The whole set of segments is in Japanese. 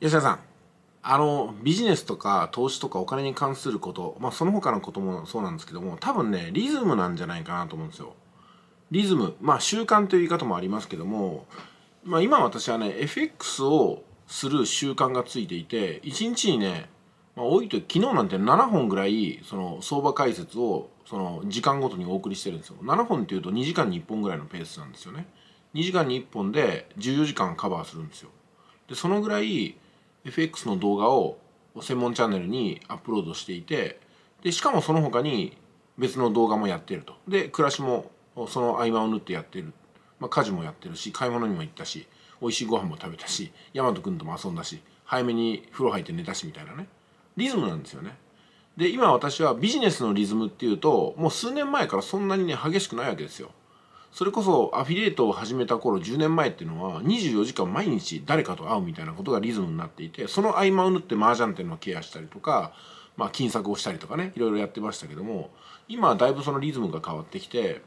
吉田さんあのビジネスとか投資とかお金に関すること、まあ、その他のこともそうなんですけども多分ねリズムなんじゃないかなと思うんですよリズムまあ習慣という言い方もありますけども、まあ、今私はね FX をする習慣がついていて1日にね、まあ、多いと昨日なんて7本ぐらいその相場解説をその時間ごとにお送りしてるんですよ7本っていうと2時間に1本ぐらいのペースなんですよね2時間に1本で14時間カバーするんですよでそのぐらい FX の動画を専門チャンネルにアップロードしていてでしかもその他に別の動画もやってるとで暮らしもその合間を縫ってやってる、まあ、家事もやってるし買い物にも行ったし美味しいご飯も食べたし大和君とも遊んだし早めに風呂入って寝たしみたいなねリズムなんですよねで今私はビジネスのリズムっていうともう数年前からそんなにね激しくないわけですよそれこそアフィリエイトを始めた頃10年前っていうのは24時間毎日誰かと会うみたいなことがリズムになっていてその合間を縫って麻雀店のケアしたりとか、まあ、金策をしたりとかねいろいろやってましたけども今はだいぶそのリズムが変わってきて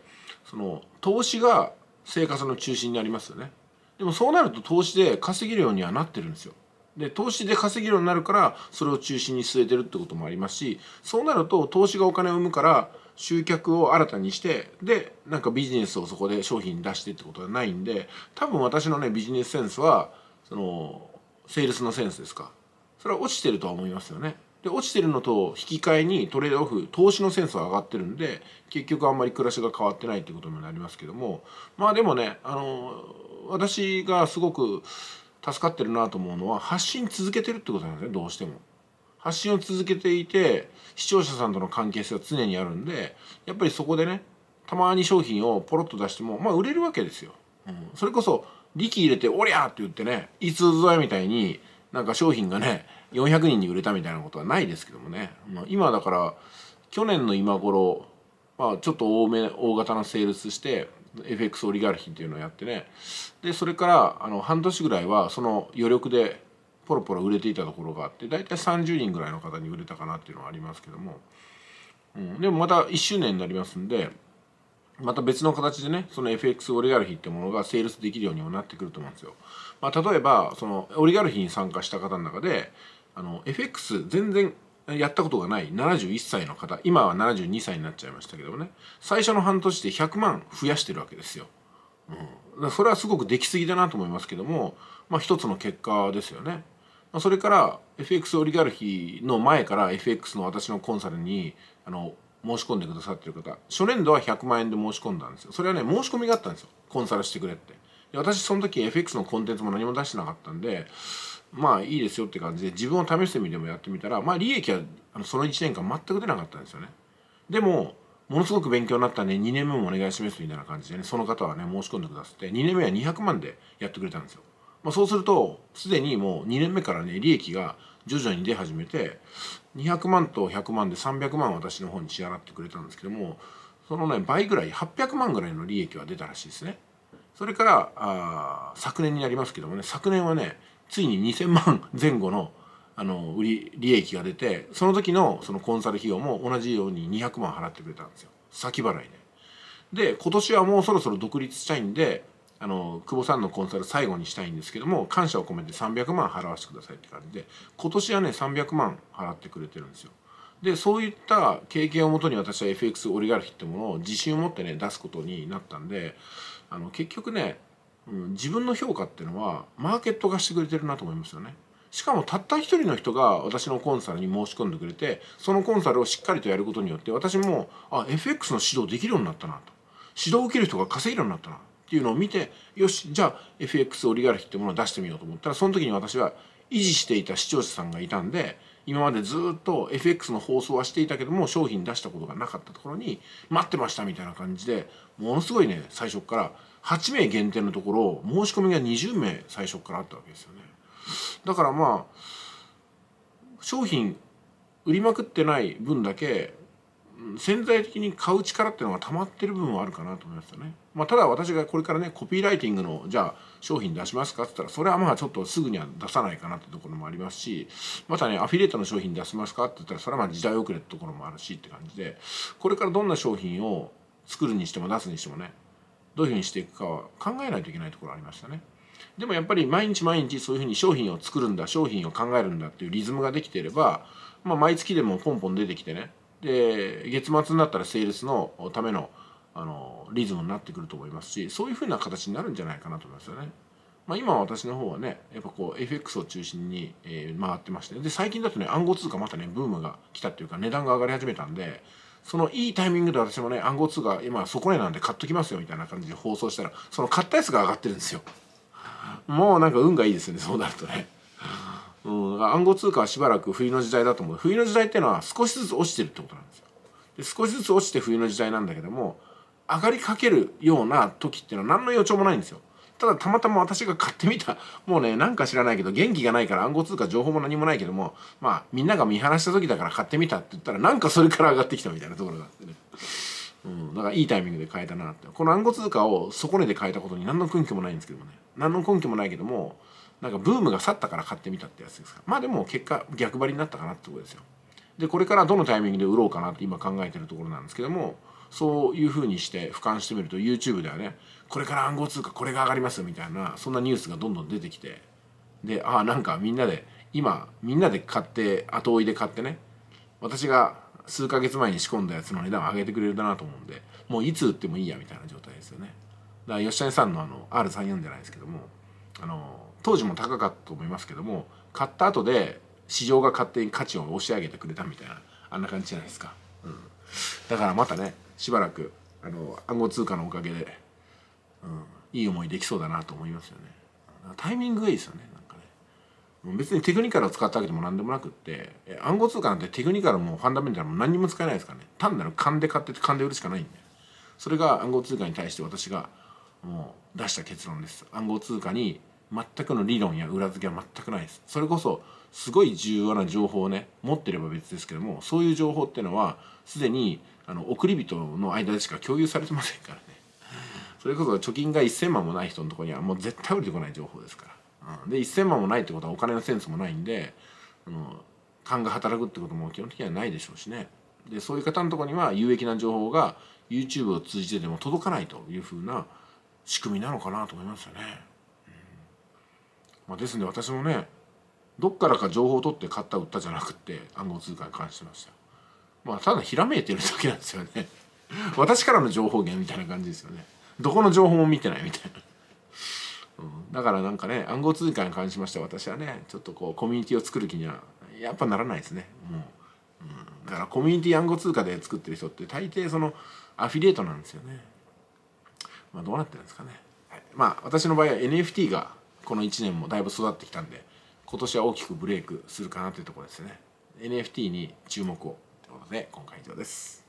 その投資が生活の中心になりますよねでもそうなると投資で稼げるようにはなってるんですよで投資で稼げるようになるからそれを中心に据えてるってこともありますしそうなると投資がお金を生むから集客を新たにしてでなんかビジネスをそこで商品に出してってことはないんで多分私のねビジネスセンスはそのセールスのセンスですかそれは落ちてるとは思いますよね。で落ちてるのと引き換えにトレードオフ投資のセンスは上がってるんで結局あんまり暮らしが変わってないってことになりますけどもまあでもねあの私がすごく助かってるなと思うのは発信続けてるってことなんですねどうしても。発信を続けていて視聴者さんとの関係性は常にあるんでやっぱりそこでねたまに商品をポロッと出してもまあ売れるわけですよ。うん、それこそ力入れて「おりゃ!」って言ってねいつぞやみたいになんか商品がね400人に売れたみたいなことはないですけどもね、まあ、今だから去年の今頃、まあ、ちょっと多め大型のセールスして FX オリガルヒっていうのをやってねでそれからあの半年ぐらいはその余力でポロポロ売れていたところがあって大体30人ぐらいの方に売れたかなっていうのはありますけども、うん、でもまた1周年になりますんでまた別の形でねその FX オリガルヒってものがセールスできるようにもなってくると思うんですよ。まあ、例えばそのオリガルヒに参加した方の中であの FX 全然やったことがない71歳の方今は72歳になっちゃいましたけどもね最初の半年で100万増やしてるわけですよ。うん、それはすごくできすぎだなと思いますけども、まあ、一つの結果ですよね。それから FX オリガルヒの前から FX の私のコンサルにあの申し込んでくださってる方初年度は100万円で申し込んだんですよそれはね申し込みがあったんですよコンサルしてくれって私その時 FX のコンテンツも何も出してなかったんでまあいいですよって感じで自分を試してみてもやってみたらまあ利益はその1年間全く出なかったんですよねでもものすごく勉強になったんで2年目もお願いしますみたいな感じでねその方はね申し込んでくださって2年目は200万でやってくれたんですよまあ、そうするとすでにもう2年目からね利益が徐々に出始めて200万と100万で300万私の方に支払ってくれたんですけどもそのね倍ぐらい800万ぐらいの利益は出たらしいですねそれからあ昨年になりますけどもね昨年はねついに2000万前後のあの売り利益が出てその時のそのコンサル費用も同じように200万払ってくれたんですよ先払いで、ね。で今年はもうそろそろ独立したいんであの久保さんのコンサル最後にしたいんですけども感謝を込めて300万払わせてくださいって感じで今年はね300万払ってくれてるんですよ。でそういった経験をもとに私は FX オリガルヒってものを自信を持ってね出すことになったんであの結局ね、うん、自分の評価っていうのはマーケットがしてくれてるなと思いますよね。しかもたった一人の人が私のコンサルに申し込んでくれてそのコンサルをしっかりとやることによって私もあ FX の指導できるようになったなと指導を受ける人が稼げるようになったなっていうのを見てよしじゃあ FX オリガルヒってものを出してみようと思ったらその時に私は維持していた視聴者さんがいたんで今までずっと FX の放送はしていたけども商品出したことがなかったところに待ってましたみたいな感じでものすごいね最初から8名限定のところ申し込みが20名最初からあったわけですよねだからまあ商品売りまくってない分だけ潜在的に買う力っていうのが溜まってる部分はあるかなと思いますたね。まあ、ただ私がこれからねコピーライティングのじゃあ商品出しますかっつったらそれはまあちょっとすぐには出さないかなってところもありますしまたねアフィリエイトの商品出しますかって言ったらそれはまあ時代遅れってところもあるしって感じでこれからどんな商品を作るにしても出すにしてもねどういうふうにしていくかは考えないといけないところありましたね。でもやっぱり毎日毎日そういうふうに商品を作るんだ商品を考えるんだっていうリズムができていれば、まあ、毎月でもポンポン出てきてねで月末になったらセールスのためのあのリズムになってくると思いますしそういうふうな形になるんじゃないかなと思いますよね。まあ、今私の方はねやっぱこう FX を中心に、え回ってましてで最近だとね暗号通貨またねブームが来たっていうか値段が上がり始めたんでそのいいタイミングで私もね暗号通貨今そこねなんで買っときますよみたいな感じで放送したらその買ったやつが上がってるんですよもうなんか運がいいですよねそうなるとねうん、暗号通貨はしばらく冬の時代だと思う冬の時代っていうのは少しずつ落ちてるってことなんですよで少しずつ落ちて冬の時代なんだけども上がりかけるような時っていうのは何の予兆もないんですよただたまたま私が買ってみた もうねなんか知らないけど元気がないから暗号通貨情報も何もないけどもまあみんなが見放した時だから買ってみたって言ったらなんかそれから上がってきたみたいなところがあってねうん、だからいいタイミングで変えたなってこの暗号通貨を底値で変えたことに何の根拠もないんですけどもね何の根拠もないけどもなんかブームが去ったから買ってみたってやつですかまあでも結果逆張りになったかなってことですよでこれからどのタイミングで売ろうかなって今考えてるところなんですけどもそういうふうにして俯瞰してみると YouTube ではねこれから暗号通貨これが上がりますみたいなそんなニュースがどんどん出てきてでああなんかみんなで今みんなで買って後追いで買ってね私が数ヶ月前に仕込んだやつの値段を上げてくれるだなと思うんでもういつ売ってもいいやみたいな状態ですよねだから吉谷さんのあの R34 じゃないですけどもあの当時も高かったと思いますけども買った後で市場が勝手に価値を押し上げてくれたみたいなあんな感じじゃないですか、うん、だからまたねしばらくあの暗号通貨のおかげで、うん、いい思いできそうだなと思いますよねタイミングがいいですよねなんかね別にテクニカルを使ったわけでも何でもなくって暗号通貨なんてテクニカルもファンダメンタルも何にも使えないですからね単なる勘で買って勘で売るしかないんでそれが暗号通貨に対して私がもう出した結論です暗号通貨に全くの理論や裏付けは全くないですそれこそすごい重要な情報をね持ってれば別ですけどもそういう情報っていうのはすでにあの送り人の間でしか共有されてませんからねそれこそ貯金が1,000万もない人のとこにはもう絶対降りてこない情報ですから、うん、で1,000万もないってことはお金のセンスもないんで、うん、勘が働くってことも基本的にはないでしょうしねでそういう方のとこには有益な情報が YouTube を通じてでも届かないというふうな仕組みなのかなと思いますよね。まあ、ですので私もねどっからか情報を取って買った売ったじゃなくて暗号通貨に関してましたまあただひらめいてるだけなんですよね 私からの情報源みたいな感じですよねどこの情報も見てないみたいなうん、だからなんかね暗号通貨に関しましては私はねちょっとこうコミュニティを作る気にはやっぱならないですねもう、うん、だからコミュニティ暗号通貨で作ってる人って大抵そのアフィリエイトなんですよねまあどうなってるんですかね、はい、まあ私の場合は NFT がこの1年もだいぶ育ってきたんで今年は大きくブレイクするかなというところですね NFT に注目をということで今回以上です。